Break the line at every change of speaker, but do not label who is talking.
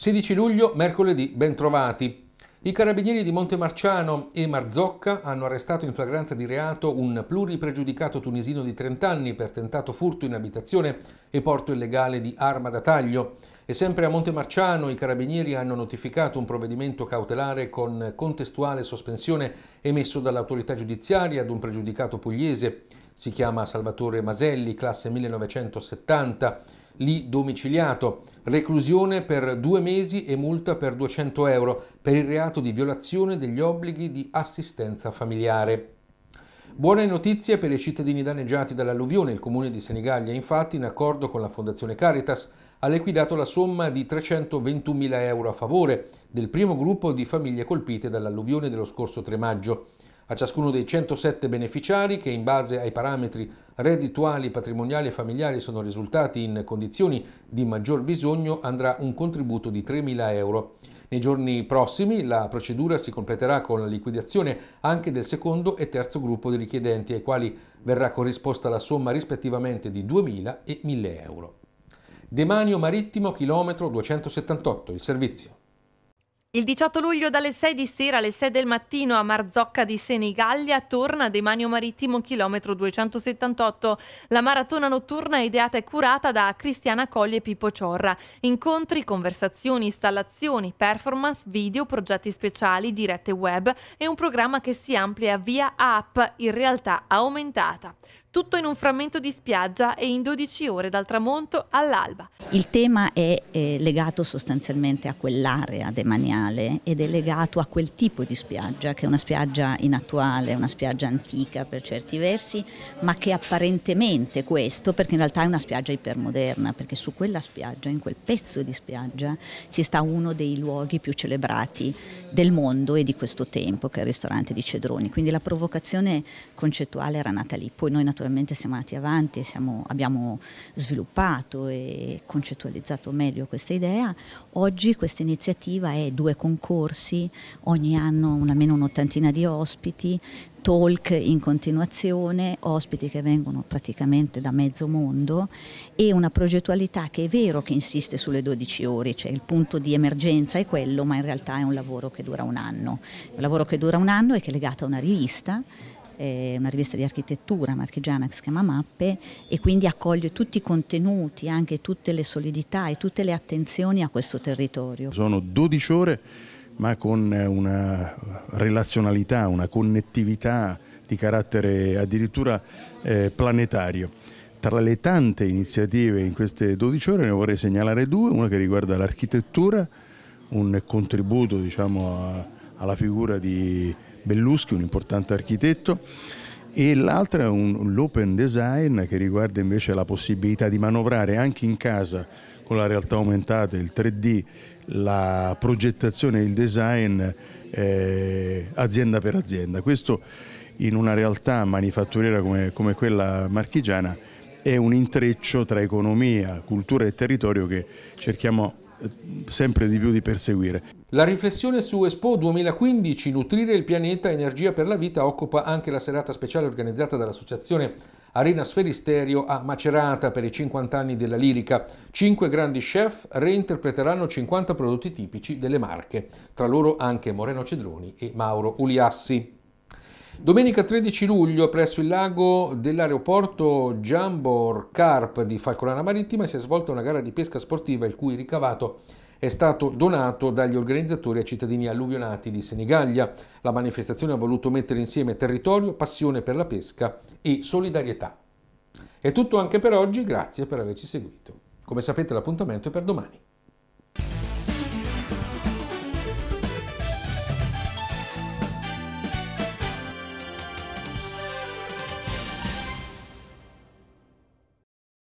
16 luglio, mercoledì, bentrovati. I carabinieri di Montemarciano e Marzocca hanno arrestato in flagranza di reato un pluripregiudicato tunisino di 30 anni per tentato furto in abitazione e porto illegale di arma da taglio. E sempre a Montemarciano i carabinieri hanno notificato un provvedimento cautelare con contestuale sospensione emesso dall'autorità giudiziaria ad un pregiudicato pugliese. Si chiama Salvatore Maselli, classe 1970 lì domiciliato, reclusione per due mesi e multa per 200 euro per il reato di violazione degli obblighi di assistenza familiare. Buone notizie per i cittadini danneggiati dall'alluvione. Il comune di Senigallia, infatti, in accordo con la Fondazione Caritas, ha liquidato la somma di 321.000 euro a favore del primo gruppo di famiglie colpite dall'alluvione dello scorso 3 maggio a ciascuno dei 107 beneficiari che in base ai parametri reddituali, patrimoniali e familiari sono risultati in condizioni di maggior bisogno andrà un contributo di 3.000 euro. Nei giorni prossimi la procedura si completerà con la liquidazione anche del secondo e terzo gruppo di richiedenti ai quali verrà corrisposta la somma rispettivamente di 2.000 e 1.000 euro. Demanio marittimo chilometro 278, il servizio.
Il 18 luglio dalle 6 di sera alle 6 del mattino a Marzocca di Senigallia torna Demanio Marittimo chilometro 278. La maratona notturna è ideata e curata da Cristiana Colli e Pippo Ciorra. Incontri, conversazioni, installazioni, performance, video, progetti speciali, dirette web e un programma che si amplia via app in realtà aumentata tutto in un frammento di spiaggia e in 12 ore dal tramonto all'alba.
Il tema è eh, legato sostanzialmente a quell'area demaniale ed è legato a quel tipo di spiaggia, che è una spiaggia inattuale, una spiaggia antica per certi versi, ma che apparentemente questo, perché in realtà è una spiaggia ipermoderna, perché su quella spiaggia, in quel pezzo di spiaggia, ci sta uno dei luoghi più celebrati del mondo e di questo tempo, che è il ristorante di Cedroni. Quindi la provocazione concettuale era nata lì. Poi noi naturalmente naturalmente siamo andati avanti, siamo, abbiamo sviluppato e concettualizzato meglio questa idea, oggi questa iniziativa è due concorsi, ogni anno almeno un'ottantina di ospiti, talk in continuazione, ospiti che vengono praticamente da mezzo mondo e una progettualità che è vero che insiste sulle 12 ore, cioè il punto di emergenza è quello, ma in realtà è un lavoro che dura un anno. Un lavoro che dura un anno e che è legato a una rivista eh, una rivista di architettura marchigiana che si chiama Mappe e quindi accoglie tutti i contenuti, anche tutte le solidità e tutte le attenzioni a questo territorio.
Sono 12 ore ma con eh, una relazionalità, una connettività di carattere addirittura eh, planetario. Tra le tante iniziative in queste 12 ore ne vorrei segnalare due, una che riguarda l'architettura, un contributo diciamo, a, alla figura di Belluschi, un importante architetto, e l'altra è l'open design che riguarda invece la possibilità di manovrare anche in casa con la realtà aumentata, il 3D, la progettazione e il design eh, azienda per azienda. Questo in una realtà manifatturiera come, come quella marchigiana è un intreccio tra economia, cultura e territorio che cerchiamo sempre di più di perseguire. La riflessione su Expo 2015,
nutrire il pianeta, energia per la vita, occupa anche la serata speciale organizzata dall'associazione Arena Sferisterio a Macerata per i 50 anni della lirica. Cinque grandi chef reinterpreteranno 50 prodotti tipici delle Marche, tra loro anche Moreno Cedroni e Mauro Uliassi. Domenica 13 luglio presso il lago dell'aeroporto Jambor Carp di Falcolana Marittima si è svolta una gara di pesca sportiva il cui ricavato è stato donato dagli organizzatori a cittadini alluvionati di Senigallia. La manifestazione ha voluto mettere insieme territorio, passione per la pesca e solidarietà. È tutto anche per oggi, grazie per averci seguito. Come sapete l'appuntamento è per domani.